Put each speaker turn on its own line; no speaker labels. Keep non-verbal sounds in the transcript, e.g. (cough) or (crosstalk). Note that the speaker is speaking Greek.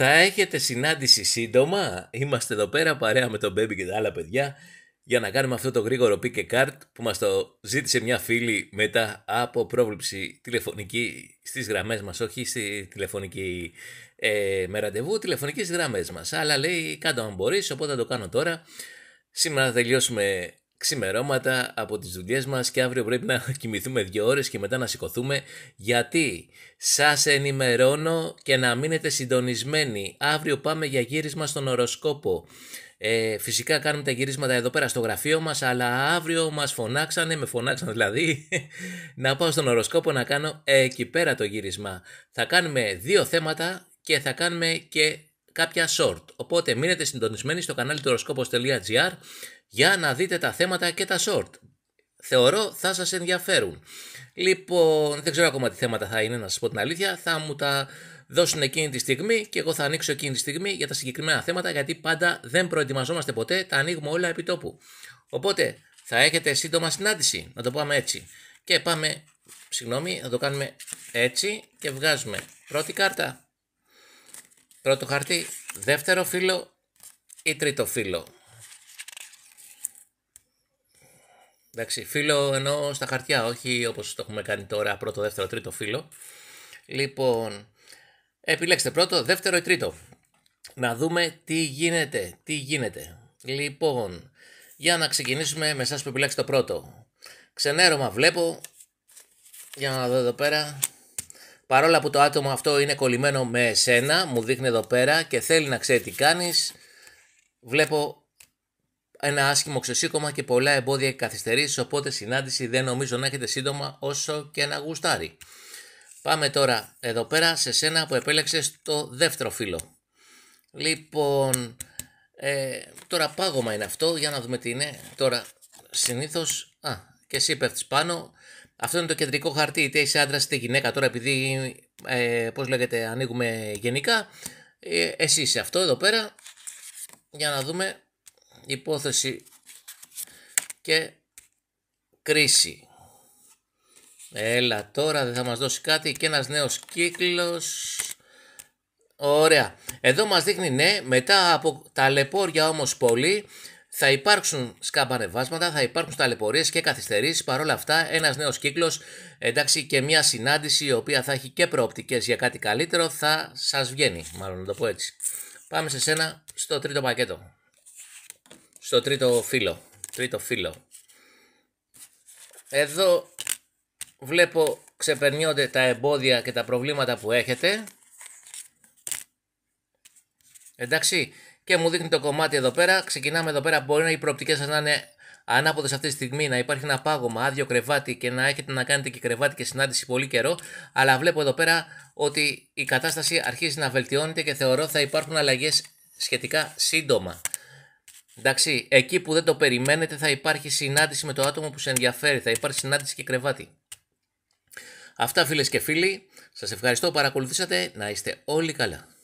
Θα έχετε συνάντηση σύντομα. Είμαστε εδώ πέρα παρέα με τον Μπέμπι και τα άλλα παιδιά για να κάνουμε αυτό το γρήγορο pick a card που μας το ζήτησε μια φίλη μετά από πρόβληψη τηλεφωνική στις γραμμές μας, όχι στη τηλεφωνική ε, με ραντεβού, τηλεφωνική στις γραμμές μας. Αλλά λέει κάτω αν μπορείς, οπότε θα το κάνω τώρα. Σήμερα θα τελειώσουμε ξημερώματα από τις δουλειές μας και αύριο πρέπει να (laughs) κοιμηθούμε δύο ώρες και μετά να σηκωθούμε γιατί σας ενημερώνω και να μείνετε συντονισμένοι. Αύριο πάμε για γύρισμα στον οροσκόπο. Ε, φυσικά κάνουμε τα γυρίσματα εδώ πέρα στο γραφείο μας αλλά αύριο μας φωνάξανε, με φωνάξανε δηλαδή (laughs) να πάω στον οροσκόπο να κάνω εκεί πέρα το γύρισμα. Θα κάνουμε δύο θέματα και θα κάνουμε και κάποια short. Οπότε μείνετε συντονισμένοι στο κανάλι του οροσκόπος.gr για να δείτε τα θέματα και τα short. Θεωρώ θα σας ενδιαφέρουν. Λοιπόν, δεν ξέρω ακόμα τι θέματα θα είναι, να σας πω την αλήθεια. Θα μου τα δώσουν εκείνη τη στιγμή και εγώ θα ανοίξω εκείνη τη στιγμή για τα συγκεκριμένα θέματα, γιατί πάντα δεν προετοιμαζόμαστε ποτέ, τα ανοίγουμε όλα επί τόπου. Οπότε, θα έχετε σύντομα συνάντηση, να το πάμε έτσι. Και πάμε, συγγνώμη, να το κάνουμε έτσι και βγάζουμε πρώτη κάρτα, πρώτο χαρτί, δεύτερο φύλλο ή τρίτο φύλλο. Εντάξει, φίλο ενώ στα χαρτιά, όχι όπως το έχουμε κάνει τώρα πρώτο, δεύτερο, τρίτο φίλο. Λοιπόν, επιλέξτε πρώτο, δεύτερο ή τρίτο. Να δούμε τι γίνεται, τι γίνεται. Λοιπόν, για να ξεκινήσουμε με εσάς που επιλέξετε το πρώτο. Ξενέρωμα βλέπω, για να δω εδώ πέρα. Παρόλα που το άτομο αυτό είναι κολλημένο με εσένα, μου δείχνει εδώ πέρα και θέλει να ξέρει τι κάνεις, βλέπω ένα άσχημο ξεσήκωμα και πολλά εμπόδια και καθυστερήσεις, οπότε συνάντηση δεν νομίζω να έχετε σύντομα όσο και να γουστάρει. Πάμε τώρα εδώ πέρα σε σένα που επέλεξες το δεύτερο φίλο. Λοιπόν, ε, τώρα πάγωμα είναι αυτό, για να δούμε τι είναι. Τώρα, συνήθως. α, και εσύ πέφτεις πάνω. Αυτό είναι το κεντρικό χαρτί, είτε είσαι άντρας είτε γυναίκα. Τώρα επειδή, ε, πώς λέγεται, ανοίγουμε γενικά, ε, εσύ είσαι αυτό εδώ πέρα. Για να δούμε υπόθεση και κρίση. Έλα τώρα δεν θα μας δώσει κάτι και ένας νέος κύκλος. Ωραία. Εδώ μας δείχνει ναι, μετά από τα ταλαιπώρια όμως πολύ θα υπάρξουν σκαμπανεβάσματα, θα υπάρξουν ταλαιπωρίες και καθυστερήσεις. Παρ' όλα αυτά ένας νέος κύκλος εντάξει, και μια συνάντηση η οποία θα έχει και προοπτικές για κάτι καλύτερο θα σας βγαίνει. Μάλλον να το πω έτσι. Πάμε σε σένα στο τρίτο πακέτο στο τρίτο φύλλο. Τρίτο φύλλο. Εδώ βλέπω ξεπερνιόνται τα εμπόδια και τα προβλήματα που έχετε. Εντάξει. Και μου δείχνει το κομμάτι εδώ πέρα. Ξεκινάμε εδώ πέρα. Μπορεί να οι προοπτικές σας να είναι ανάποδες αυτή τη στιγμή, να υπάρχει ένα πάγωμα, άδειο κρεβάτι και να έχετε να κάνετε και κρεβάτι και συνάντηση πολύ καιρό. Αλλά βλέπω εδώ πέρα ότι η κατάσταση αρχίζει να βελτιώνεται και θεωρώ θα υπάρχουν αλλαγές σχετικά σύντομα. Εντάξει, εκεί που δεν το περιμένετε θα υπάρχει συνάντηση με το άτομο που σε ενδιαφέρει, θα υπάρχει συνάντηση και κρεβάτι. Αυτά φίλες και φίλοι, σας ευχαριστώ που παρακολουθήσατε, να είστε όλοι καλά.